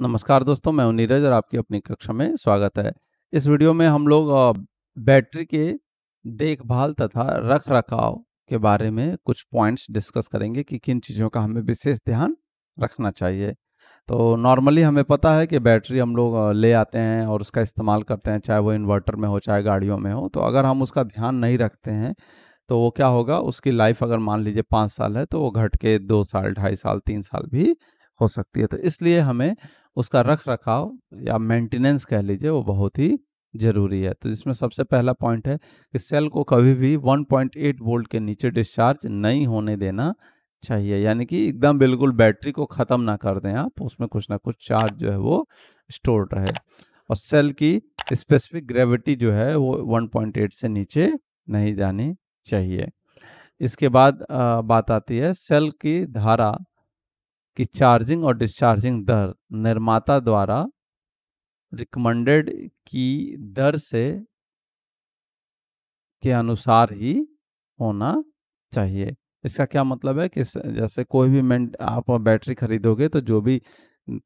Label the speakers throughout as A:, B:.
A: नमस्कार दोस्तों मैं नीरज और आपकी अपनी कक्षा में स्वागत है इस वीडियो में हम लोग बैटरी के देखभाल तथा रख रखाव के बारे में कुछ पॉइंट्स डिस्कस करेंगे कि किन चीज़ों का हमें विशेष ध्यान रखना चाहिए तो नॉर्मली हमें पता है कि बैटरी हम लोग ले आते हैं और उसका इस्तेमाल करते हैं चाहे वो इन्वर्टर में हो चाहे गाड़ियों में हो तो अगर हम उसका ध्यान नहीं रखते हैं तो वो क्या होगा उसकी लाइफ अगर मान लीजिए पाँच साल है तो वो घट के दो साल ढाई साल तीन साल भी हो सकती है तो इसलिए हमें उसका रख रखाव या मेंटेनेंस कह लीजिए वो बहुत ही जरूरी है तो इसमें सबसे पहला पॉइंट है कि सेल को कभी भी 1.8 वोल्ट के नीचे डिस्चार्ज नहीं होने देना चाहिए यानी कि एकदम बिल्कुल बैटरी को ख़त्म ना कर दें आप उसमें कुछ ना कुछ चार्ज जो है वो स्टोर रहे और सेल की स्पेसिफिक ग्रेविटी जो है वो 1.8 से नीचे नहीं जानी चाहिए इसके बाद बात आती है सेल की धारा कि चार्जिंग और डिस्चार्जिंग दर निर्माता द्वारा रिकमेंडेड की दर से के अनुसार ही होना चाहिए इसका क्या मतलब है कि जैसे कोई भी आप बैटरी खरीदोगे तो जो भी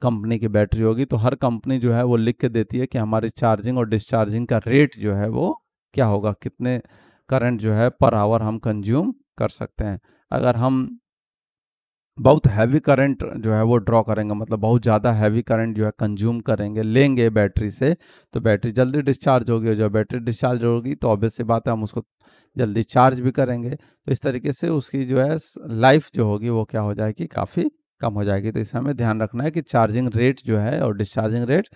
A: कंपनी की बैटरी होगी तो हर कंपनी जो है वो लिख के देती है कि हमारी चार्जिंग और डिस्चार्जिंग का रेट जो है वो क्या होगा कितने करंट जो है पर आवर हम कंज्यूम कर सकते हैं अगर हम बहुत हैवी करंट जो है वो ड्रॉ करेंगे मतलब बहुत ज़्यादा हैवी करंट जो है कंज्यूम करेंगे लेंगे बैटरी से तो बैटरी जल्दी डिस्चार्ज होगी और जब बैटरी डिस्चार्ज होगी तो ऑब्वियस सी बात है हम उसको जल्दी चार्ज भी करेंगे तो इस तरीके से उसकी जो है लाइफ जो होगी वो क्या हो जाएगी काफ़ी कम हो जाएगी तो इस हमें ध्यान रखना है कि चार्जिंग रेट जो है और डिस्चार्जिंग रेट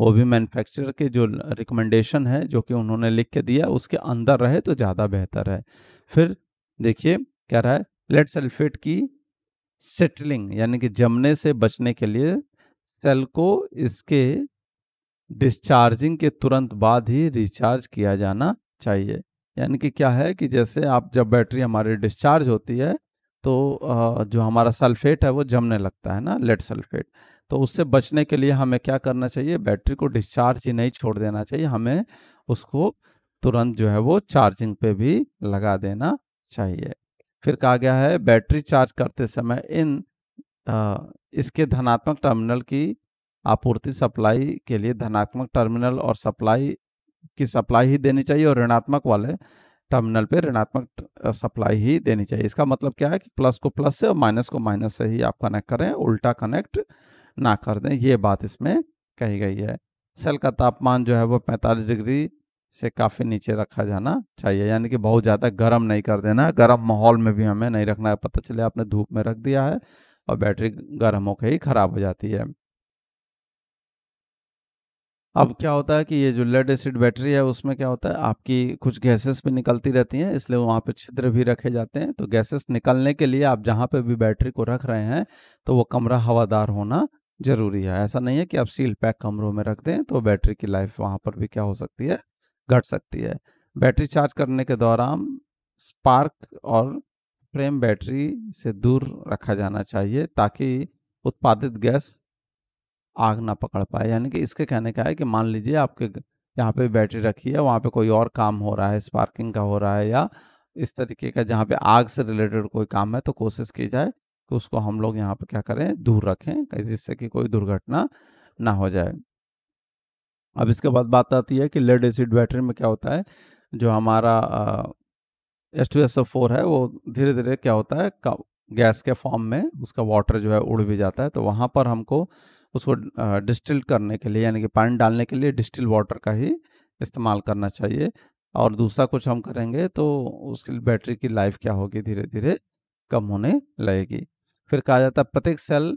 A: वो भी मैनुफैक्चर के जो रिकमेंडेशन है जो कि उन्होंने लिख के दिया उसके अंदर रहे तो ज़्यादा बेहतर है फिर देखिए क्या रहा है लेट सल्फेट की सेटलिंग यानी कि जमने से बचने के लिए सेल को इसके डिस्चार्जिंग के तुरंत बाद ही रिचार्ज किया जाना चाहिए यानी कि क्या है कि जैसे आप जब बैटरी हमारी डिस्चार्ज होती है तो जो हमारा सल्फेट है वो जमने लगता है ना लेड सल्फेट तो उससे बचने के लिए हमें क्या करना चाहिए बैटरी को डिस्चार्ज ही नहीं छोड़ देना चाहिए हमें उसको तुरंत जो है वो चार्जिंग पे भी लगा देना चाहिए फिर कहा गया है बैटरी चार्ज करते समय इन आ, इसके धनात्मक टर्मिनल की आपूर्ति सप्लाई के लिए धनात्मक टर्मिनल और सप्लाई की सप्लाई ही देनी चाहिए और ऋणात्मक वाले टर्मिनल पे ऋणात्मक सप्लाई ही देनी चाहिए इसका मतलब क्या है कि प्लस को प्लस से और माइनस को माइनस से ही आप कनेक्ट करें उल्टा कनेक्ट ना कर दें ये बात इसमें कही गई है सेल का तापमान जो है वो 45 डिग्री से काफ़ी नीचे रखा जाना चाहिए यानी कि बहुत ज़्यादा गर्म नहीं कर देना है गर्म माहौल में भी हमें नहीं रखना है पता चले आपने धूप में रख दिया है और बैटरी गर्म होकर ही ख़राब हो जाती है अब क्या होता है कि ये जो लेड एसिड बैटरी है उसमें क्या होता है आपकी कुछ गैसेस भी निकलती रहती हैं इसलिए वहाँ पे छिद्र भी रखे जाते हैं तो गैसेस निकलने के लिए आप जहाँ पे भी बैटरी को रख रहे हैं तो वो कमरा हवादार होना ज़रूरी है ऐसा नहीं है कि आप सील पैक कमरों में रख दें तो बैटरी की लाइफ वहाँ पर भी क्या हो सकती है घट सकती है बैटरी चार्ज करने के दौरान स्पार्क और फ्रेम बैटरी से दूर रखा जाना चाहिए ताकि उत्पादित गैस आग ना पकड़ पाए यानी कि इसके कहने का है कि मान लीजिए आपके यहाँ पे बैटरी रखी है वहाँ पे कोई और काम हो रहा है स्पार्किंग का हो रहा है या इस तरीके का जहाँ पे आग से रिलेटेड कोई काम है तो कोशिश की जाए कि उसको हम लोग यहाँ पे क्या करें दूर रखें जिससे कि कोई दुर्घटना ना हो जाए अब इसके बाद बात आती है कि लेड एसिड बैटरी में क्या होता है जो हमारा एस टू एस फोर है वो धीरे धीरे क्या होता है गैस के फॉर्म में उसका वाटर जो है उड़ भी जाता है तो वहाँ पर हमको उसको डिस्टिल करने के लिए यानी कि पानी डालने के लिए डिस्टिल वाटर का ही इस्तेमाल करना चाहिए और दूसरा कुछ हम करेंगे तो उसकी बैटरी की लाइफ क्या होगी धीरे धीरे कम होने लगेगी फिर कहा जाता है प्रत्येक सेल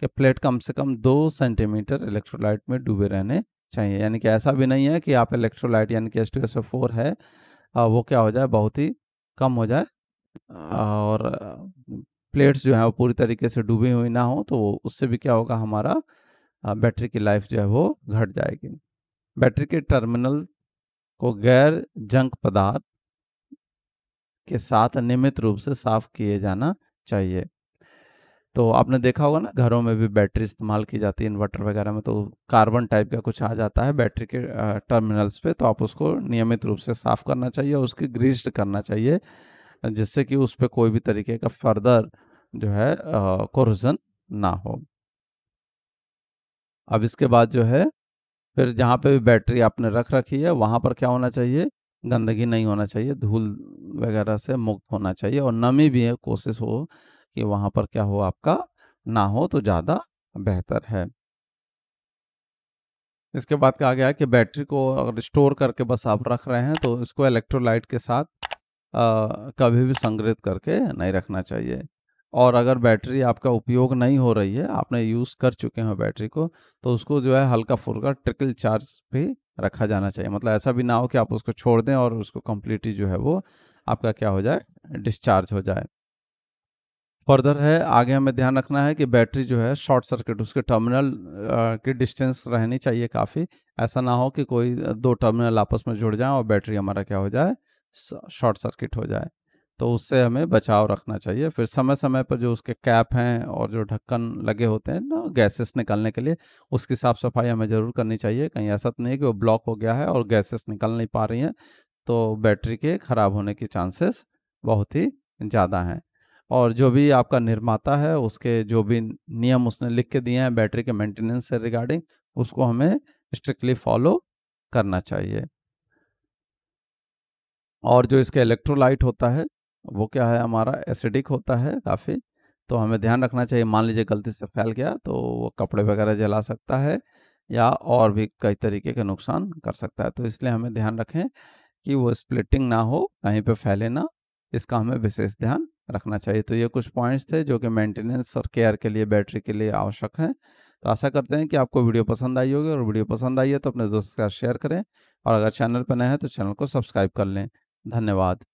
A: के प्लेट कम से कम दो सेंटीमीटर इलेक्ट्रोलाइट में डूबे रहने चाहिए यानी कि ऐसा भी नहीं है कि आप इलेक्ट्रोलाइट यानी कि एस टू एस फोर है वो क्या हो जाए बहुत ही कम हो जाए और प्लेट्स जो है वो पूरी तरीके से डूबी हुई ना हो तो उससे भी क्या होगा हमारा बैटरी की लाइफ जो है वो घट जाएगी बैटरी के टर्मिनल को गैर जंक पदार्थ के साथ नियमित रूप से साफ किए जाना चाहिए तो आपने देखा होगा ना घरों में भी बैटरी इस्तेमाल की जाती है इन्वर्टर वगैरह में तो कार्बन टाइप का कुछ आ जाता है बैटरी के टर्मिनल्स पे तो आप उसको नियमित रूप से साफ़ करना चाहिए और उसकी ग्रीस्ड करना चाहिए जिससे कि उस पर कोई भी तरीके का फर्दर जो है कोरोजन ना हो अब इसके बाद जो है फिर जहाँ पे भी बैटरी आपने रख रखी है वहाँ पर क्या होना चाहिए गंदगी नहीं होना चाहिए धूल वगैरह से मुक्त होना चाहिए और नमी भी है कोशिश हो कि वहां पर क्या हो आपका ना हो तो ज़्यादा बेहतर है इसके बाद कहा गया है कि बैटरी को अगर स्टोर करके बस आप रख रहे हैं तो इसको इलेक्ट्रोलाइट के साथ आ, कभी भी संग्रहित करके नहीं रखना चाहिए और अगर बैटरी आपका उपयोग नहीं हो रही है आपने यूज़ कर चुके हैं बैटरी को तो उसको जो है हल्का फुल्का ट्रिकल चार्ज भी रखा जाना चाहिए मतलब ऐसा भी ना हो कि आप उसको छोड़ दें और उसको कम्प्लीटली जो है वो आपका क्या हो जाए डिस्चार्ज हो जाए फर्दर है आगे हमें ध्यान रखना है कि बैटरी जो है शॉर्ट सर्किट उसके टर्मिनल की डिस्टेंस रहनी चाहिए काफ़ी ऐसा ना हो कि कोई दो टर्मिनल आपस में जुड़ जाए और बैटरी हमारा क्या हो जाए शॉर्ट सर्किट हो जाए तो उससे हमें बचाव रखना चाहिए फिर समय समय पर जो उसके कैप हैं और जो ढक्कन लगे होते हैं ना गैसेस निकलने के लिए उसकी साफ़ सफाई हमें ज़रूर करनी चाहिए कहीं ऐसा तो नहीं है कि वो ब्लॉक हो गया है और गैसेस निकल नहीं पा रही हैं तो बैटरी के ख़राब होने के चांसेस बहुत ही ज़्यादा हैं और जो भी आपका निर्माता है उसके जो भी नियम उसने लिख के दिए हैं बैटरी के मेंटेनेंस से रिगार्डिंग उसको हमें स्ट्रिक्टली फॉलो करना चाहिए और जो इसके इलेक्ट्रोलाइट होता है वो क्या है हमारा एसिडिक होता है काफ़ी तो हमें ध्यान रखना चाहिए मान लीजिए गलती से फैल गया तो वो कपड़े वगैरह जला सकता है या और भी कई तरीके के नुकसान कर सकता है तो इसलिए हमें ध्यान रखें कि वो स्प्लिटिंग ना हो कहीं पे फैले ना इसका हमें विशेष ध्यान रखना चाहिए तो ये कुछ पॉइंट्स थे जो कि मेंटेनेंस और केयर के लिए बैटरी के लिए आवश्यक हैं तो आशा करते हैं कि आपको वीडियो पसंद आई होगी और वीडियो पसंद आई है तो अपने दोस्तों के साथ शेयर करें और अगर चैनल पर नए हैं तो चैनल को सब्सक्राइब कर लें धन्यवाद